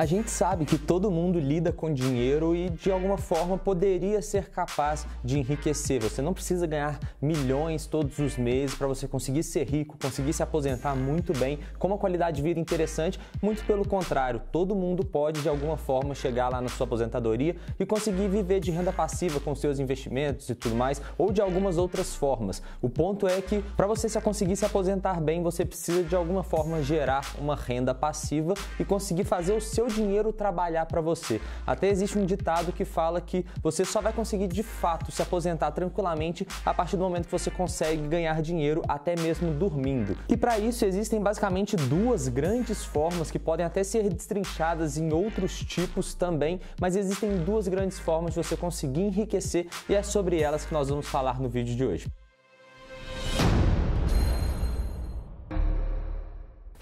A gente sabe que todo mundo lida com dinheiro e de alguma forma poderia ser capaz de enriquecer. Você não precisa ganhar milhões todos os meses para você conseguir ser rico, conseguir se aposentar muito bem, com uma qualidade de vida interessante. Muito pelo contrário, todo mundo pode de alguma forma chegar lá na sua aposentadoria e conseguir viver de renda passiva com seus investimentos e tudo mais, ou de algumas outras formas. O ponto é que para você se conseguir se aposentar bem, você precisa de alguma forma gerar uma renda passiva e conseguir fazer o seu dinheiro trabalhar para você. Até existe um ditado que fala que você só vai conseguir de fato se aposentar tranquilamente a partir do momento que você consegue ganhar dinheiro até mesmo dormindo. E para isso existem basicamente duas grandes formas que podem até ser destrinchadas em outros tipos também, mas existem duas grandes formas de você conseguir enriquecer e é sobre elas que nós vamos falar no vídeo de hoje.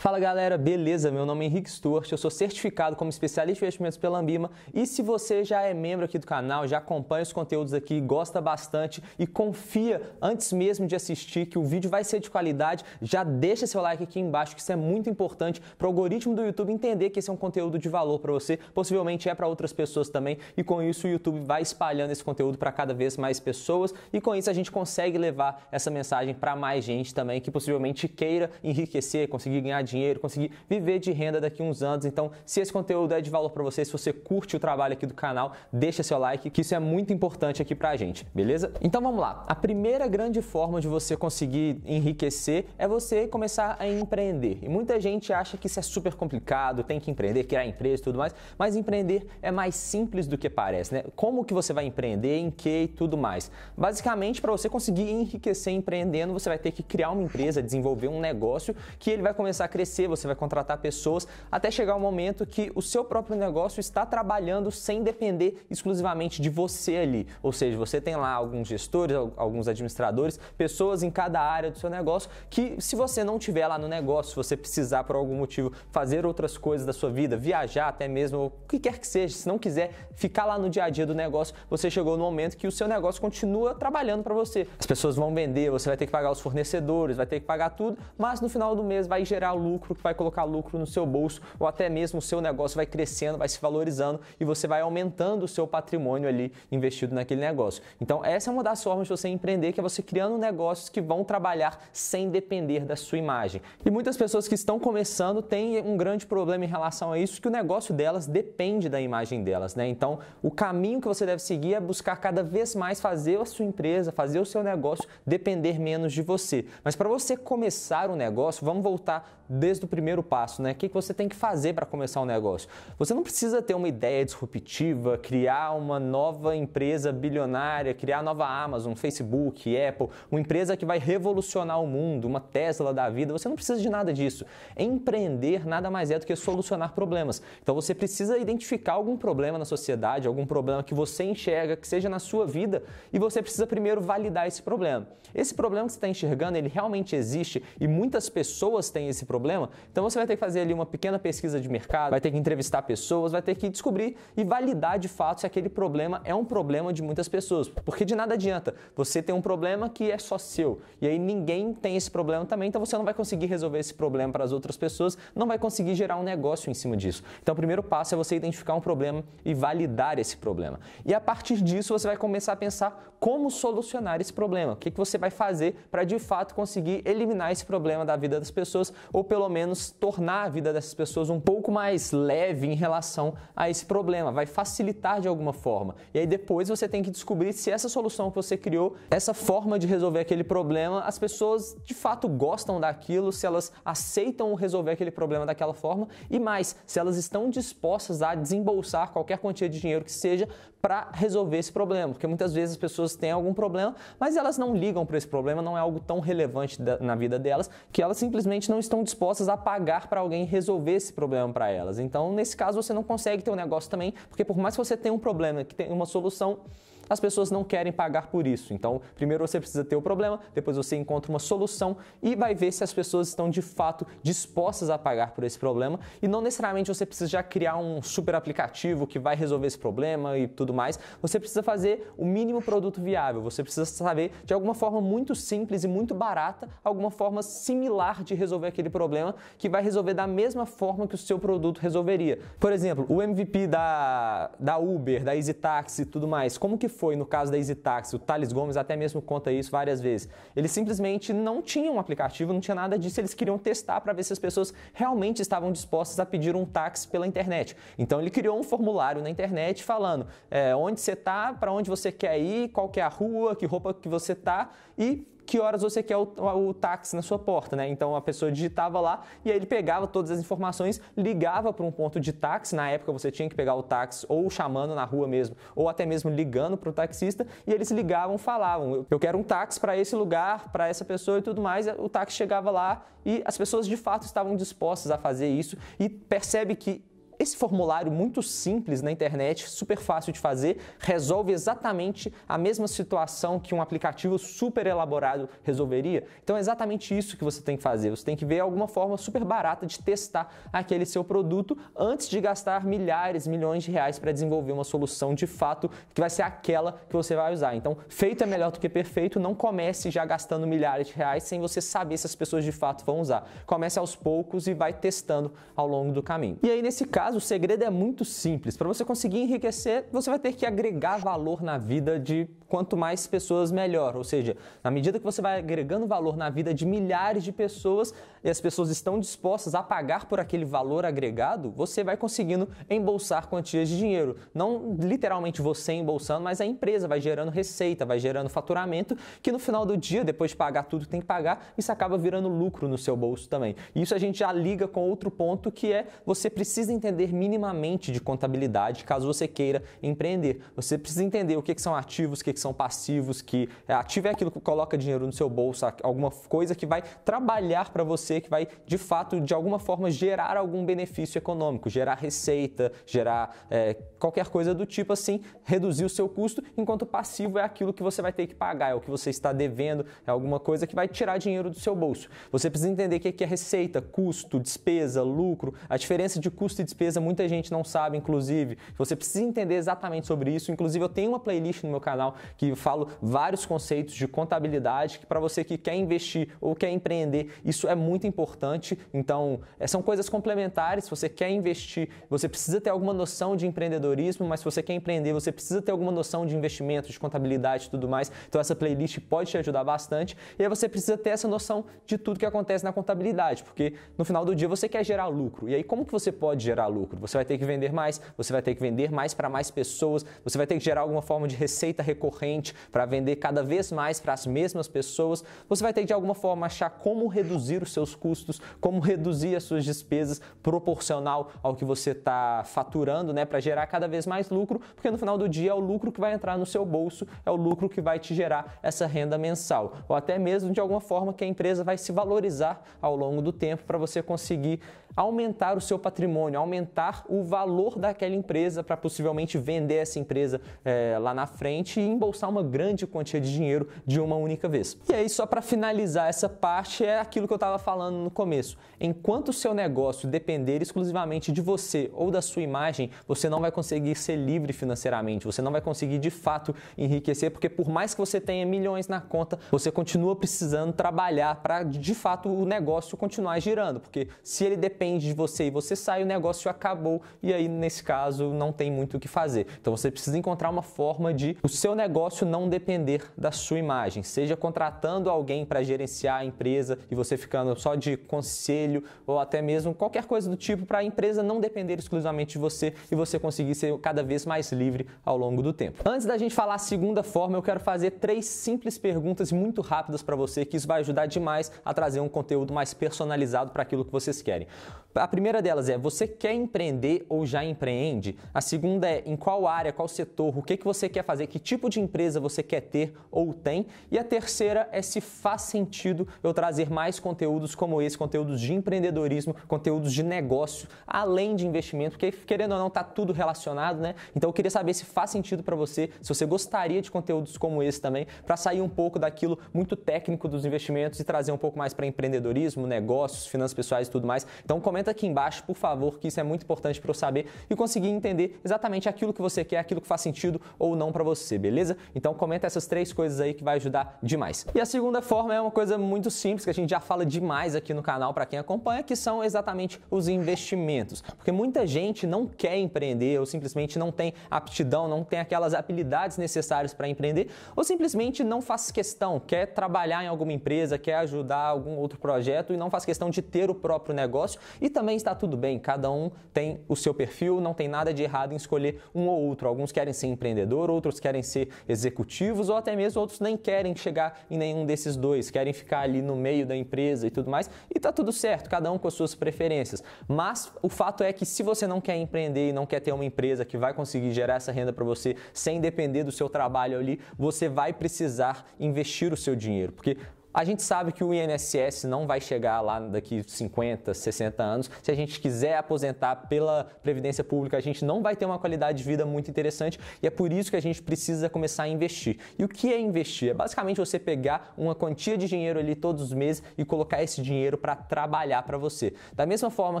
Fala galera, beleza? Meu nome é Henrique Stuart, eu sou certificado como especialista em investimentos pela Ambima e se você já é membro aqui do canal, já acompanha os conteúdos aqui, gosta bastante e confia antes mesmo de assistir que o vídeo vai ser de qualidade, já deixa seu like aqui embaixo que isso é muito importante para o algoritmo do YouTube entender que esse é um conteúdo de valor para você, possivelmente é para outras pessoas também e com isso o YouTube vai espalhando esse conteúdo para cada vez mais pessoas e com isso a gente consegue levar essa mensagem para mais gente também que possivelmente queira enriquecer, conseguir ganhar dinheiro, conseguir viver de renda daqui a uns anos. Então, se esse conteúdo é de valor para você, se você curte o trabalho aqui do canal, deixa seu like, que isso é muito importante aqui pra gente, beleza? Então vamos lá. A primeira grande forma de você conseguir enriquecer é você começar a empreender. E muita gente acha que isso é super complicado, tem que empreender, criar empresa e tudo mais, mas empreender é mais simples do que parece, né? Como que você vai empreender, em que e tudo mais. Basicamente, para você conseguir enriquecer empreendendo, você vai ter que criar uma empresa, desenvolver um negócio que ele vai começar a crescer, você vai contratar pessoas até chegar o um momento que o seu próprio negócio está trabalhando sem depender exclusivamente de você ali. Ou seja, você tem lá alguns gestores, alguns administradores, pessoas em cada área do seu negócio que se você não tiver lá no negócio, se você precisar por algum motivo fazer outras coisas da sua vida, viajar até mesmo, o que quer que seja, se não quiser ficar lá no dia a dia do negócio, você chegou no momento que o seu negócio continua trabalhando para você. As pessoas vão vender, você vai ter que pagar os fornecedores, vai ter que pagar tudo, mas no final do mês vai gerar o lucro, que vai colocar lucro no seu bolso, ou até mesmo o seu negócio vai crescendo, vai se valorizando e você vai aumentando o seu patrimônio ali investido naquele negócio. Então, essa é uma das formas de você empreender, que é você criando negócios que vão trabalhar sem depender da sua imagem. E muitas pessoas que estão começando têm um grande problema em relação a isso, que o negócio delas depende da imagem delas, né? Então, o caminho que você deve seguir é buscar cada vez mais fazer a sua empresa, fazer o seu negócio depender menos de você. Mas para você começar o um negócio, vamos voltar desde o primeiro passo, né? O que você tem que fazer para começar um negócio? Você não precisa ter uma ideia disruptiva, criar uma nova empresa bilionária, criar a nova Amazon, Facebook, Apple, uma empresa que vai revolucionar o mundo, uma Tesla da vida. Você não precisa de nada disso. Empreender nada mais é do que solucionar problemas. Então você precisa identificar algum problema na sociedade, algum problema que você enxerga, que seja na sua vida, e você precisa primeiro validar esse problema. Esse problema que você está enxergando, ele realmente existe e muitas pessoas têm esse problema problema. Então você vai ter que fazer ali uma pequena pesquisa de mercado, vai ter que entrevistar pessoas, vai ter que descobrir e validar de fato se aquele problema é um problema de muitas pessoas. Porque de nada adianta você ter um problema que é só seu e aí ninguém tem esse problema também, então você não vai conseguir resolver esse problema para as outras pessoas, não vai conseguir gerar um negócio em cima disso. Então o primeiro passo é você identificar um problema e validar esse problema. E a partir disso você vai começar a pensar como solucionar esse problema, o que, que você vai fazer para de fato conseguir eliminar esse problema da vida das pessoas ou pelo pelo menos tornar a vida dessas pessoas um pouco mais leve em relação a esse problema, vai facilitar de alguma forma. E aí depois você tem que descobrir se essa solução que você criou, essa forma de resolver aquele problema, as pessoas de fato gostam daquilo, se elas aceitam resolver aquele problema daquela forma e mais, se elas estão dispostas a desembolsar qualquer quantia de dinheiro que seja para resolver esse problema, porque muitas vezes as pessoas têm algum problema, mas elas não ligam para esse problema, não é algo tão relevante da, na vida delas, que elas simplesmente não estão dispostas a pagar para alguém resolver esse problema para elas. Então, nesse caso, você não consegue ter um negócio também, porque por mais que você tenha um problema que tem uma solução, as pessoas não querem pagar por isso. Então, primeiro você precisa ter o problema, depois você encontra uma solução e vai ver se as pessoas estão de fato dispostas a pagar por esse problema. E não necessariamente você precisa já criar um super aplicativo que vai resolver esse problema e tudo mais. Você precisa fazer o mínimo produto viável. Você precisa saber de alguma forma muito simples e muito barata, alguma forma similar de resolver aquele problema que vai resolver da mesma forma que o seu produto resolveria. Por exemplo, o MVP da, da Uber, da Easy Taxi e tudo mais. Como que foi no caso da EasyTaxi, o Thales Gomes até mesmo conta isso várias vezes. Eles simplesmente não tinham um aplicativo, não tinha nada disso, eles queriam testar para ver se as pessoas realmente estavam dispostas a pedir um táxi pela internet. Então ele criou um formulário na internet falando é, onde você tá, para onde você quer ir, qual que é a rua, que roupa que você tá e que horas você quer o, o, táxi na sua porta, né? Então a pessoa digitava lá e aí ele pegava todas as informações, ligava para um ponto de táxi. Na época você tinha que pegar o táxi ou chamando na rua mesmo, ou até mesmo ligando para o taxista e eles ligavam, falavam: eu quero um táxi para esse lugar, para essa pessoa e tudo mais. O táxi chegava lá e as pessoas de fato estavam dispostas a fazer isso e percebe que esse formulário muito simples na internet, super fácil de fazer, resolve exatamente a mesma situação que um aplicativo super elaborado resolveria. Então é exatamente isso que você tem que fazer. Você tem que ver alguma forma super barata de testar aquele seu produto antes de gastar milhares, milhões de reais para desenvolver uma solução de fato que vai ser aquela que você vai usar. Então, feito é melhor do que perfeito, não comece já gastando milhares de reais sem você saber se as pessoas de fato vão usar. Comece aos poucos e vai testando ao longo do caminho. E aí nesse caso caso, o segredo é muito simples. Para você conseguir enriquecer, você vai ter que agregar valor na vida de quanto mais pessoas, melhor. Ou seja, na medida que você vai agregando valor na vida de milhares de pessoas e as pessoas estão dispostas a pagar por aquele valor agregado, você vai conseguindo embolsar quantias de dinheiro. Não literalmente você embolsando, mas a empresa vai gerando receita, vai gerando faturamento, que no final do dia, depois de pagar tudo que tem que pagar, isso acaba virando lucro no seu bolso também. E isso a gente já liga com outro ponto que é você precisa entender entender minimamente de contabilidade caso você queira empreender. Você precisa entender o que, são ativos, o que, que são passivos, que é, ativo é aquilo que coloca dinheiro no seu bolso, alguma coisa que vai trabalhar para você, que vai de fato, de alguma forma, gerar algum benefício econômico, gerar receita, gerar é, qualquer coisa do tipo assim, reduzir o seu custo, enquanto passivo é aquilo que você vai ter que pagar, é o que você está devendo, é alguma coisa que vai tirar dinheiro do seu bolso. Você precisa entender o que é receita, custo, despesa, lucro, a diferença de custo e despesa certeza muita gente não sabe, inclusive. Você precisa entender exatamente sobre isso. Inclusive, eu tenho uma playlist no meu canal que falo vários conceitos de contabilidade que para você que quer investir ou quer empreender, isso é muito importante. Então, é, são coisas complementares. Se você quer investir, você precisa ter alguma noção de empreendedorismo, mas se você quer empreender, você precisa ter alguma noção de investimento, de contabilidade e tudo mais. Então, essa playlist pode te ajudar bastante. E aí você precisa ter essa noção de tudo que acontece na contabilidade, porque no final do dia você quer gerar lucro. E aí, como que você pode gerar lucro? lucro. Você vai ter que vender mais, você vai ter que vender mais para mais pessoas, você vai ter que gerar alguma forma de receita recorrente para vender cada vez mais para as mesmas pessoas. Você vai ter que, de alguma forma, achar como reduzir os seus custos, como reduzir as suas despesas proporcional ao que você está faturando, né, para gerar cada vez mais lucro, porque no final do dia é o lucro que vai entrar no seu bolso, é o lucro que vai te gerar essa renda mensal, ou até mesmo de alguma forma que a empresa vai se valorizar ao longo do tempo para você conseguir aumentar o seu patrimônio, aumentar aumentar o valor daquela empresa para possivelmente vender essa empresa é, lá na frente e embolsar uma grande quantia de dinheiro de uma única vez. E aí, só para finalizar essa parte, é aquilo que eu estava falando no começo. Enquanto o seu negócio depender exclusivamente de você ou da sua imagem, você não vai conseguir ser livre financeiramente, você não vai conseguir de fato enriquecer, porque por mais que você tenha milhões na conta, você continua precisando trabalhar para de fato o negócio continuar girando, porque se ele depende de você e você sai, o negócio isso acabou e aí nesse caso não tem muito o que fazer. Então você precisa encontrar uma forma de o seu negócio não depender da sua imagem, seja contratando alguém para gerenciar a empresa e você ficando só de conselho ou até mesmo qualquer coisa do tipo para a empresa não depender exclusivamente de você e você conseguir ser cada vez mais livre ao longo do tempo. Antes da gente falar a segunda forma, eu quero fazer três simples perguntas muito rápidas para você que isso vai ajudar demais a trazer um conteúdo mais personalizado para aquilo que vocês querem. A primeira delas é: você quer empreender ou já empreende? A segunda é em qual área, qual setor, o que, que você quer fazer, que tipo de empresa você quer ter ou tem? E a terceira é se faz sentido eu trazer mais conteúdos como esse, conteúdos de empreendedorismo, conteúdos de negócio, além de investimento, porque querendo ou não, tá tudo relacionado, né? Então eu queria saber se faz sentido para você, se você gostaria de conteúdos como esse também, para sair um pouco daquilo muito técnico dos investimentos e trazer um pouco mais para empreendedorismo, negócios, finanças pessoais e tudo mais. Então comenta aqui embaixo, por favor, que isso é muito importante para eu saber e conseguir entender exatamente aquilo que você quer, aquilo que faz sentido ou não para você, beleza? Então comenta essas três coisas aí que vai ajudar demais. E a segunda forma é uma coisa muito simples que a gente já fala demais aqui no canal para quem acompanha, que são exatamente os investimentos. Porque muita gente não quer empreender ou simplesmente não tem aptidão, não tem aquelas habilidades necessárias para empreender ou simplesmente não faz questão, quer trabalhar em alguma empresa, quer ajudar algum outro projeto e não faz questão de ter o próprio negócio e também está tudo bem, cada um tem o seu perfil, não tem nada de errado em escolher um ou outro. Alguns querem ser empreendedor, outros querem ser executivos ou até mesmo outros nem querem chegar em nenhum desses dois, querem ficar ali no meio da empresa e tudo mais. E tá tudo certo, cada um com as suas preferências. Mas o fato é que se você não quer empreender e não quer ter uma empresa que vai conseguir gerar essa renda para você sem depender do seu trabalho ali, você vai precisar investir o seu dinheiro, porque a gente sabe que o INSS não vai chegar lá daqui 50, 60 anos. Se a gente quiser aposentar pela previdência pública, a gente não vai ter uma qualidade de vida muito interessante e é por isso que a gente precisa começar a investir. E o que é investir? É basicamente você pegar uma quantia de dinheiro ali todos os meses e colocar esse dinheiro para trabalhar para você. Da mesma forma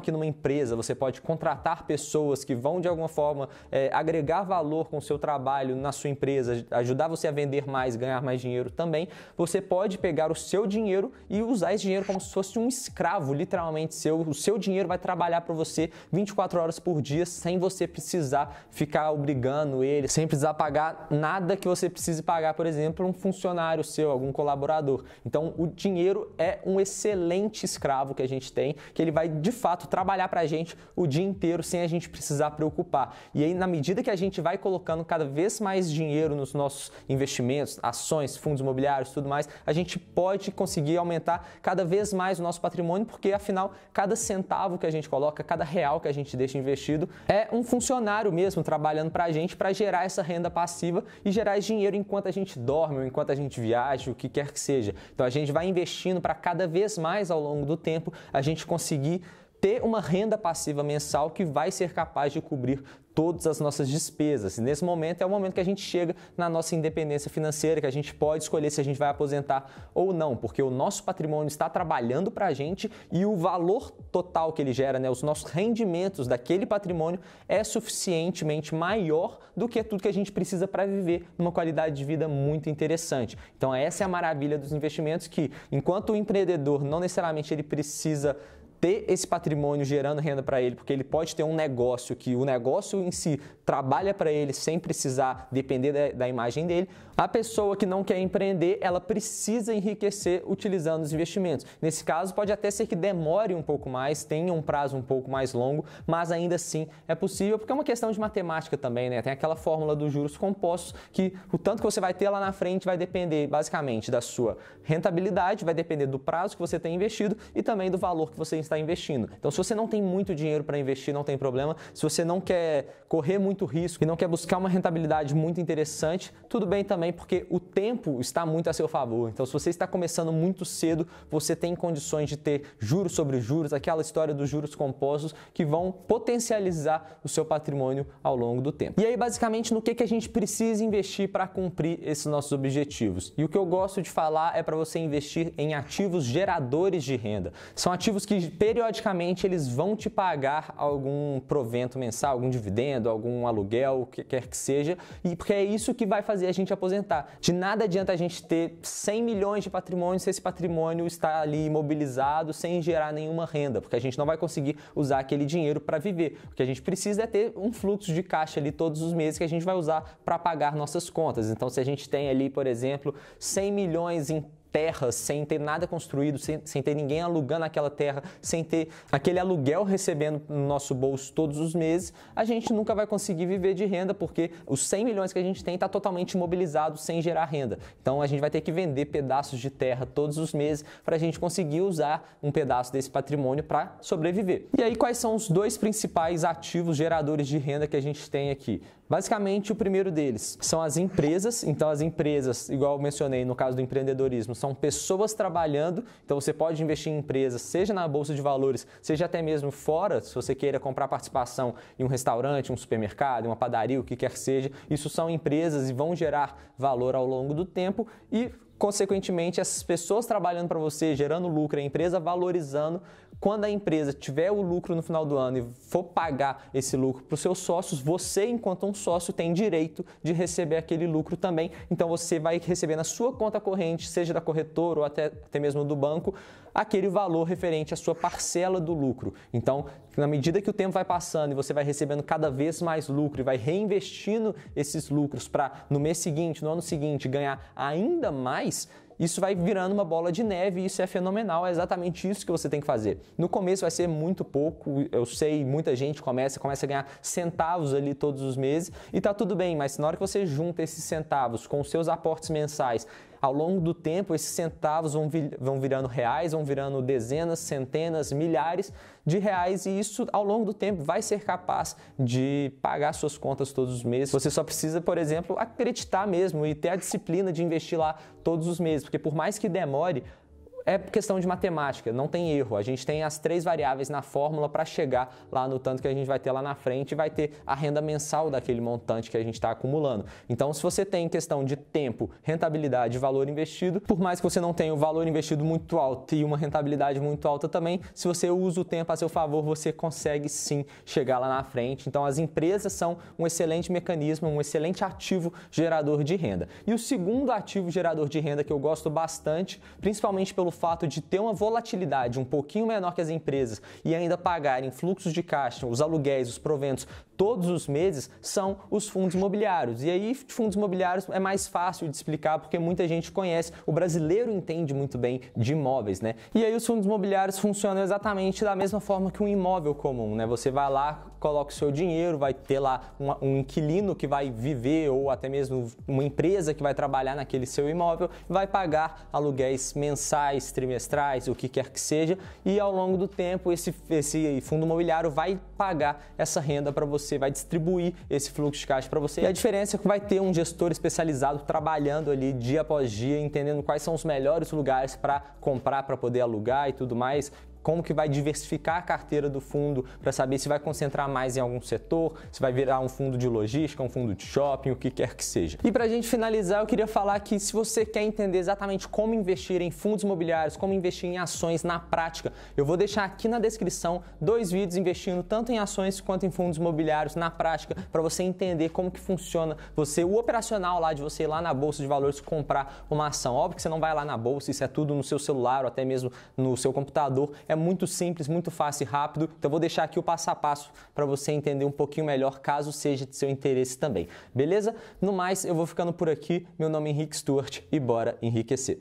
que numa empresa você pode contratar pessoas que vão de alguma forma é, agregar valor com o seu trabalho na sua empresa, ajudar você a vender mais, ganhar mais dinheiro também, você pode pegar o seu dinheiro e usar esse dinheiro como se fosse um escravo, literalmente seu. O seu dinheiro vai trabalhar para você 24 horas por dia sem você precisar ficar obrigando ele, sem precisar pagar nada que você precise pagar, por exemplo, um funcionário seu, algum colaborador. Então, o dinheiro é um excelente escravo que a gente tem, que ele vai de fato trabalhar para a gente o dia inteiro sem a gente precisar preocupar. E aí, na medida que a gente vai colocando cada vez mais dinheiro nos nossos investimentos, ações, fundos imobiliários, tudo mais, a gente pode pode conseguir aumentar cada vez mais o nosso patrimônio, porque afinal, cada centavo que a gente coloca, cada real que a gente deixa investido, é um funcionário mesmo trabalhando para a gente para gerar essa renda passiva e gerar esse dinheiro enquanto a gente dorme, enquanto a gente viaja, o que quer que seja. Então a gente vai investindo para cada vez mais ao longo do tempo a gente conseguir ter uma renda passiva mensal que vai ser capaz de cobrir todas as nossas despesas. E nesse momento é o momento que a gente chega na nossa independência financeira, que a gente pode escolher se a gente vai aposentar ou não, porque o nosso patrimônio está trabalhando para a gente e o valor total que ele gera, né, os nossos rendimentos daquele patrimônio é suficientemente maior do que tudo que a gente precisa para viver numa qualidade de vida muito interessante. Então essa é a maravilha dos investimentos que, enquanto o empreendedor não necessariamente ele precisa ter esse patrimônio gerando renda para ele, porque ele pode ter um negócio que o negócio em si trabalha para ele sem precisar depender da, da imagem dele, a pessoa que não quer empreender, ela precisa enriquecer utilizando os investimentos. Nesse caso, pode até ser que demore um pouco mais, tenha um prazo um pouco mais longo, mas ainda assim é possível, porque é uma questão de matemática também, né? Tem aquela fórmula dos juros compostos que o tanto que você vai ter lá na frente vai depender basicamente da sua rentabilidade, vai depender do prazo que você tem investido e também do valor que você está investindo. Então, se você não tem muito dinheiro para investir, não tem problema. Se você não quer correr muito risco e não quer buscar uma rentabilidade muito interessante, tudo bem também também porque o tempo está muito a seu favor. Então, se você está começando muito cedo, você tem condições de ter juros sobre juros, aquela história dos juros compostos que vão potencializar o seu patrimônio ao longo do tempo. E aí, basicamente, no que, que a gente precisa investir para cumprir esses nossos objetivos? E o que eu gosto de falar é para você investir em ativos geradores de renda. São ativos que periodicamente eles vão te pagar algum provento mensal, algum dividendo, algum aluguel, o que quer que seja, e porque é isso que vai fazer a gente aposentar de nada adianta a gente ter 100 milhões de patrimônio se esse patrimônio está ali imobilizado sem gerar nenhuma renda, porque a gente não vai conseguir usar aquele dinheiro para viver. O que a gente precisa é ter um fluxo de caixa ali todos os meses que a gente vai usar para pagar nossas contas. Então, se a gente tem ali, por exemplo, 100 milhões em terra, sem ter nada construído, sem, sem ter ninguém alugando aquela terra, sem ter aquele aluguel recebendo no nosso bolso todos os meses, a gente nunca vai conseguir viver de renda porque os 100 milhões que a gente tem está totalmente imobilizado sem gerar renda. Então a gente vai ter que vender pedaços de terra todos os meses para a gente conseguir usar um pedaço desse patrimônio para sobreviver. E aí, quais são os dois principais ativos geradores de renda que a gente tem aqui? Basicamente, o primeiro deles são as empresas. Então, as empresas, igual eu mencionei no caso do empreendedorismo, são pessoas trabalhando. Então, você pode investir em empresas, seja na bolsa de valores, seja até mesmo fora, se você queira comprar participação em um restaurante, um supermercado, uma padaria, o que quer que seja. Isso são empresas e vão gerar valor ao longo do tempo. E consequentemente, essas pessoas trabalhando para você, gerando lucro, a empresa valorizando, quando a empresa tiver o lucro no final do ano e for pagar esse lucro para os seus sócios, você, enquanto um sócio, tem direito de receber aquele lucro também. Então você vai receber na sua conta corrente, seja da corretora ou até, até mesmo do banco, aquele valor referente à sua parcela do lucro. Então, na medida que o tempo vai passando e você vai recebendo cada vez mais lucro e vai reinvestindo esses lucros para no mês seguinte, no ano seguinte, ganhar ainda mais isso vai virando uma bola de neve e isso é fenomenal, é exatamente isso que você tem que fazer. No começo vai ser muito pouco, eu sei, muita gente começa, começa a ganhar centavos ali todos os meses e tá tudo bem, mas na hora que você junta esses centavos com os seus aportes mensais ao longo do tempo, esses centavos vão, vir, vão virando reais, vão virando dezenas, centenas, milhares de reais e isso ao longo do tempo vai ser capaz de pagar suas contas todos os meses. Você só precisa, por exemplo, acreditar mesmo e ter a disciplina de investir lá todos os meses, porque por mais que demore, é questão de matemática, não tem erro. A gente tem as três variáveis na fórmula para chegar lá no tanto que a gente vai ter lá na frente e vai ter a renda mensal daquele montante que a gente está acumulando. Então, se você tem questão de tempo, rentabilidade e valor investido, por mais que você não tenha o um valor investido muito alto e uma rentabilidade muito alta também, se você usa o tempo a seu favor, você consegue sim chegar lá na frente. Então, as empresas são um excelente mecanismo, um excelente ativo gerador de renda. E o segundo ativo gerador de renda que eu gosto bastante, principalmente pelo fato de ter uma volatilidade um pouquinho menor que as empresas e ainda pagarem fluxos de caixa, os aluguéis, os proventos todos os meses são os fundos imobiliários. E aí, fundos imobiliários é mais fácil de explicar porque muita gente conhece, o brasileiro entende muito bem de imóveis, né? E aí, os fundos imobiliários funcionam exatamente da mesma forma que um imóvel comum, né? Você vai lá, coloca o seu dinheiro, vai ter lá um, inquilino que vai viver ou até mesmo uma empresa que vai trabalhar naquele seu imóvel, vai pagar aluguéis mensais, trimestrais, o que quer que seja, e ao longo do tempo esse, esse fundo imobiliário vai pagar essa renda para você, vai distribuir esse fluxo de caixa para você. E a diferença é que vai ter um gestor especializado trabalhando ali dia após dia, entendendo quais são os melhores lugares para comprar, para poder alugar e tudo mais, como que vai diversificar a carteira do fundo para saber se vai concentrar mais em algum setor, se vai virar um fundo de logística, um fundo de shopping, o que quer que seja. E para a gente finalizar, eu queria falar que se você quer entender exatamente como investir em fundos imobiliários, como investir em ações na prática, eu vou deixar aqui na descrição dois vídeos investindo tanto em ações quanto em fundos imobiliários na prática para você entender como que funciona você o operacional lá de você ir lá na bolsa de valores comprar uma ação. Óbvio que você não vai lá na bolsa, isso é tudo no seu celular ou até mesmo no seu computador. É muito simples, muito fácil e rápido. Então vou deixar aqui o passo a passo para você entender um pouquinho melhor, caso seja de seu interesse também. Beleza? No mais, eu vou ficando por aqui. Meu nome é Henrique Stuart e bora enriquecer.